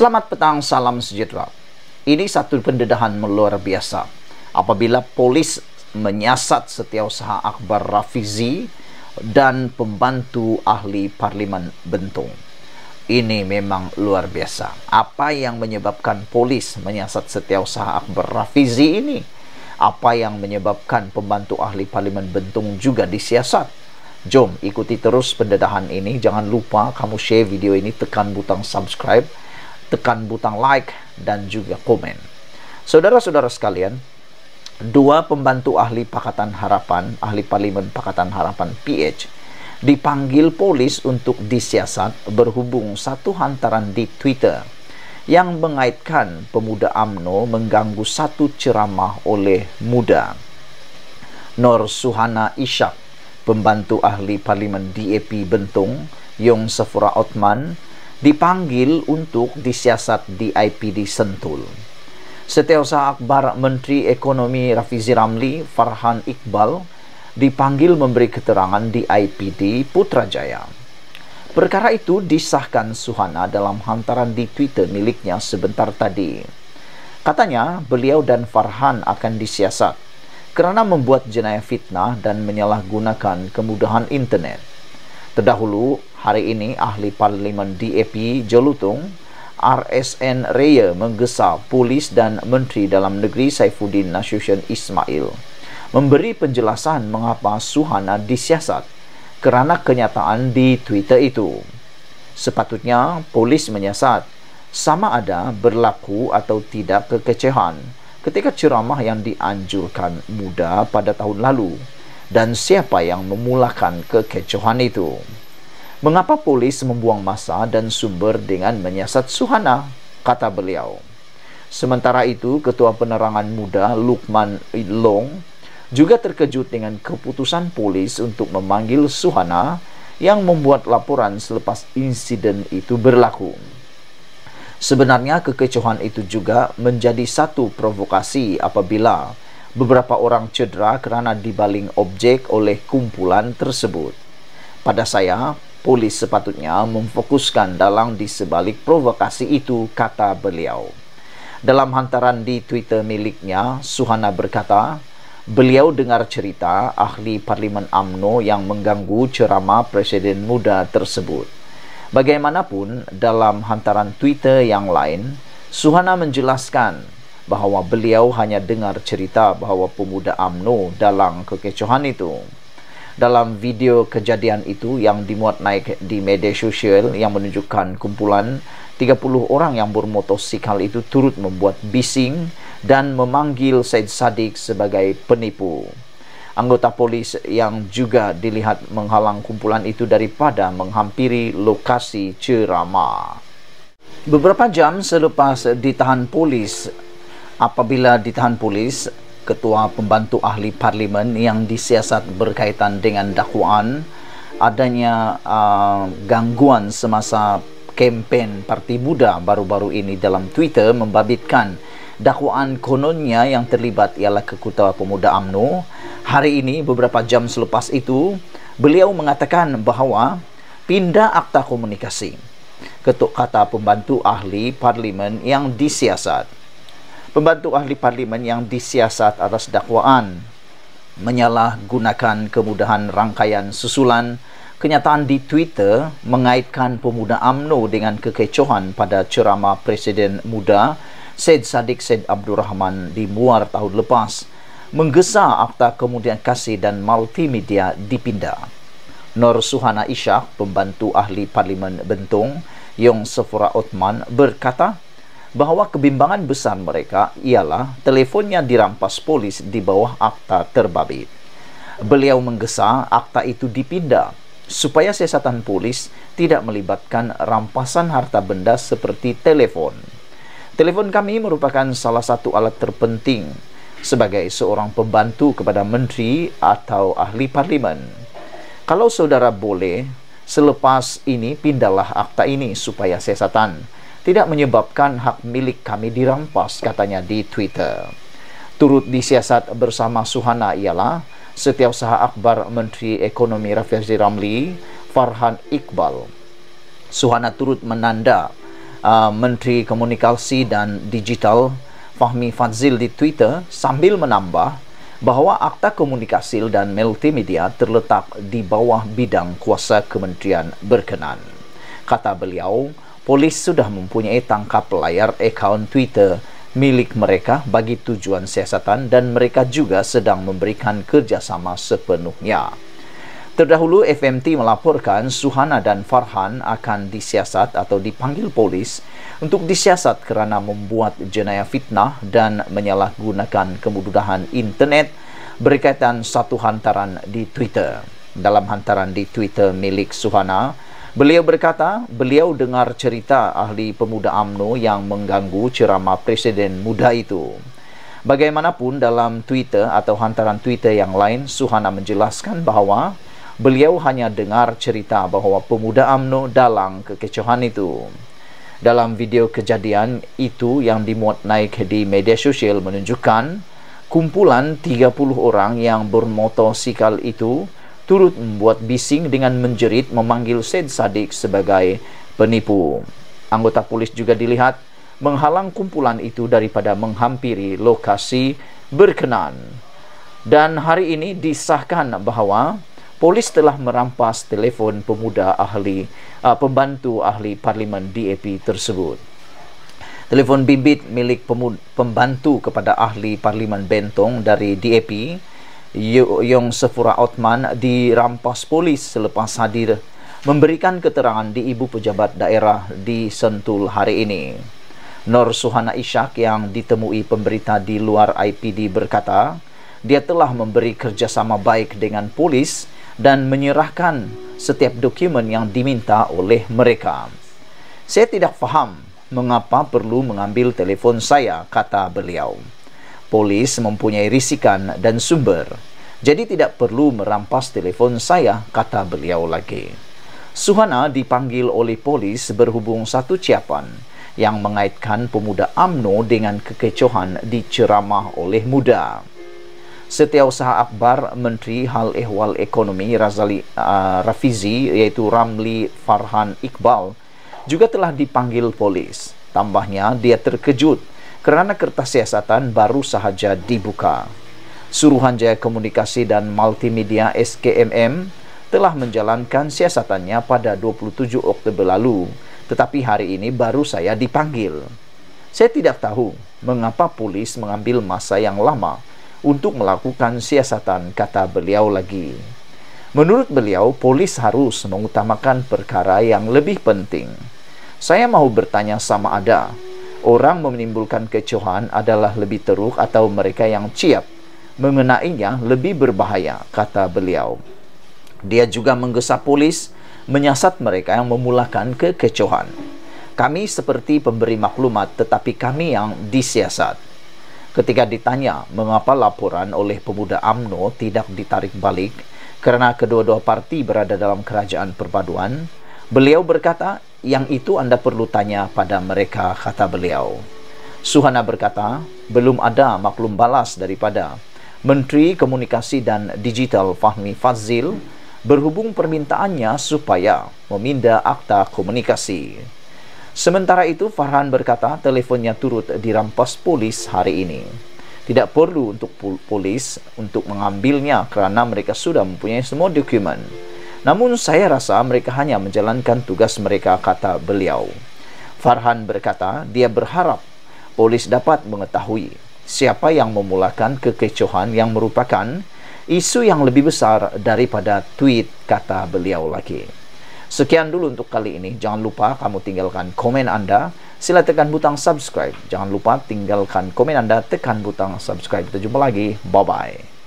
Selamat petang, salam sejahtera. Ini satu pendedahan luar biasa. Apabila polis menyiasat setiausaha Akbar Rafizi dan pembantu ahli parlimen Bentong. Ini memang luar biasa. Apa yang menyebabkan polis menyiasat setiausaha Akbar Rafizi ini? Apa yang menyebabkan pembantu ahli parlimen Bentong juga disiasat? Jom ikuti terus pendedahan ini. Jangan lupa kamu share video ini, tekan butang subscribe tekan butang like dan juga komen. Saudara-saudara sekalian, dua pembantu ahli Pakatan Harapan, ahli Parlimen Pakatan Harapan PH, dipanggil polis untuk disiasat berhubung satu hantaran di Twitter yang mengaitkan pemuda AMNO mengganggu satu ceramah oleh muda. Nor Suhana Ishak, pembantu ahli Parlimen DAP Bentong, Yong Safura Otman, dipanggil untuk disiasat di IPD Sentul. Setiausaha Akbar Menteri Ekonomi Rafizi Ramli Farhan Iqbal dipanggil memberi keterangan di IPD Putrajaya. Perkara itu disahkan Suhana dalam hantaran di Twitter miliknya sebentar tadi. Katanya beliau dan Farhan akan disiasat kerana membuat jenayah fitnah dan menyalahgunakan kemudahan internet. Terdahulu, Hari ini ahli parlimen DAP Jolutung RSN Reya menggesa polis dan menteri dalam negeri Saifuddin Nasution Ismail memberi penjelasan mengapa Suhana disiasat kerana kenyataan di Twitter itu. Sepatutnya polis menyiasat sama ada berlaku atau tidak kekecehan ketika ceramah yang dianjurkan muda pada tahun lalu dan siapa yang memulakan kekecohan itu. Mengapa polis membuang masa dan sumber dengan menyiasat Suhana? Kata beliau. Sementara itu, Ketua Penerangan Muda Lukman Long juga terkejut dengan keputusan polis untuk memanggil Suhana yang membuat laporan selepas insiden itu berlaku. Sebenarnya kekecohan itu juga menjadi satu provokasi apabila beberapa orang cedera kerana dibaling objek oleh kumpulan tersebut. Pada saya, polis sepatutnya memfokuskan dalang di sebalik provokasi itu kata beliau dalam hantaran di Twitter miliknya Suhana berkata beliau dengar cerita ahli parlimen AMNO yang mengganggu ceramah presiden muda tersebut bagaimanapun dalam hantaran Twitter yang lain Suhana menjelaskan bahawa beliau hanya dengar cerita bahawa pemuda AMNO dalam kekecohan itu dalam video kejadian itu yang dimuat naik di media sosial yang menunjukkan kumpulan 30 orang yang bermotosikal itu turut membuat bising dan memanggil Said Sadiq sebagai penipu. Anggota polis yang juga dilihat menghalang kumpulan itu daripada menghampiri lokasi ceramah. Beberapa jam selepas ditahan polis, apabila ditahan polis, ketua pembantu ahli parlimen yang disiasat berkaitan dengan dakwaan adanya uh, gangguan semasa kempen Parti Buddha baru-baru ini dalam Twitter membabitkan dakwaan kononnya yang terlibat ialah Ketua Pemuda AMNO. Hari ini beberapa jam selepas itu, beliau mengatakan bahawa pindah akta komunikasi. Ketuk kata pembantu ahli parlimen yang disiasat pembantu ahli parlimen yang disiasat atas dakwaan menyalahgunakan kemudahan rangkaian susulan kenyataan di Twitter mengaitkan pemuda AMNO dengan kekecohan pada ceramah Presiden muda Said Sadiq Said Abdul Rahman di Muar tahun lepas menggesa akta kemudian kasih dan multimedia dipindah. Nur Suhana Ishak, pembantu ahli Parlimen Bentong, Yong Sefura Othman berkata, bahawa kebimbangan besar mereka ialah telefonnya dirampas polis di bawah akta terbabit. Beliau menggesa akta itu dipindah supaya siasatan polis tidak melibatkan rampasan harta benda seperti telefon. Telefon kami merupakan salah satu alat terpenting sebagai seorang pembantu kepada menteri atau ahli parlimen. Kalau saudara boleh, selepas ini pindahlah akta ini supaya siasatan tidak menyebabkan hak milik kami dirampas katanya di Twitter. Turut disiasat bersama Suhana ialah Setiausaha Akbar Menteri Ekonomi Rafizi Ramli Farhan Iqbal. Suhana turut menanda uh, Menteri Komunikasi dan Digital Fahmi Fazil di Twitter sambil menambah bahawa Akta Komunikasi dan Multimedia terletak di bawah bidang kuasa kementerian berkenan. Kata beliau, polis sudah mempunyai tangkap layar akaun Twitter milik mereka bagi tujuan siasatan dan mereka juga sedang memberikan kerjasama sepenuhnya. Terdahulu, FMT melaporkan Suhana dan Farhan akan disiasat atau dipanggil polis untuk disiasat kerana membuat jenayah fitnah dan menyalahgunakan kemudahan internet berkaitan satu hantaran di Twitter. Dalam hantaran di Twitter milik Suhana, Beliau berkata, beliau dengar cerita ahli pemuda AMNO yang mengganggu ceramah presiden muda itu. Bagaimanapun dalam Twitter atau hantaran Twitter yang lain, Suhana menjelaskan bahawa beliau hanya dengar cerita bahawa pemuda AMNO dalang kekecohan itu. Dalam video kejadian itu yang dimuat naik di media sosial menunjukkan kumpulan 30 orang yang bermotosikal itu turut membuat bising dengan menjerit memanggil Said sadik sebagai penipu. Anggota polis juga dilihat menghalang kumpulan itu daripada menghampiri lokasi berkenan. Dan hari ini disahkan bahawa polis telah merampas telefon pemuda ahli uh, pembantu ahli parlimen DAP tersebut. Telefon bimbit milik pembantu kepada ahli parlimen Bentong dari DAP Yong Sefura Othman dirampas polis selepas hadir memberikan keterangan di ibu pejabat daerah di Sentul hari ini. Nur Suhana Ishak yang ditemui pemberita di luar IPD berkata, dia telah memberi kerjasama baik dengan polis dan menyerahkan setiap dokumen yang diminta oleh mereka. Saya tidak faham mengapa perlu mengambil telefon saya, kata beliau polis mempunyai risikan dan sumber. Jadi tidak perlu merampas telefon saya, kata beliau lagi. Suhana dipanggil oleh polis berhubung satu ciapan yang mengaitkan pemuda AMNO dengan kekecohan di ceramah oleh muda. Setiausaha Akbar Menteri Hal Ehwal Ekonomi Razali uh, Rafizi iaitu Ramli Farhan Iqbal juga telah dipanggil polis. Tambahnya dia terkejut kerana kertas siasatan baru sahaja dibuka. Suruhanjaya Komunikasi dan Multimedia SKMM telah menjalankan siasatannya pada 27 Oktober lalu, tetapi hari ini baru saya dipanggil. Saya tidak tahu mengapa polis mengambil masa yang lama untuk melakukan siasatan, kata beliau lagi. Menurut beliau, polis harus mengutamakan perkara yang lebih penting. Saya mahu bertanya sama ada, orang menimbulkan kecohan adalah lebih teruk atau mereka yang ciap mengenainya lebih berbahaya, kata beliau. Dia juga menggesa polis menyasat mereka yang memulakan kekecohan. Kami seperti pemberi maklumat tetapi kami yang disiasat. Ketika ditanya mengapa laporan oleh pemuda AMNO tidak ditarik balik kerana kedua-dua parti berada dalam kerajaan perpaduan, beliau berkata yang itu anda perlu tanya pada mereka kata beliau Suhana berkata belum ada maklum balas daripada Menteri Komunikasi dan Digital Fahmi Fazil berhubung permintaannya supaya meminda akta komunikasi Sementara itu Farhan berkata telefonnya turut dirampas polis hari ini tidak perlu untuk polis untuk mengambilnya kerana mereka sudah mempunyai semua dokumen. Namun saya rasa mereka hanya menjalankan tugas mereka kata beliau. Farhan berkata dia berharap polis dapat mengetahui siapa yang memulakan kekecohan yang merupakan isu yang lebih besar daripada tweet kata beliau lagi. Sekian dulu untuk kali ini. Jangan lupa kamu tinggalkan komen Anda. Sila tekan butang subscribe. Jangan lupa tinggalkan komen Anda. Tekan butang subscribe. Kita jumpa lagi. Bye-bye.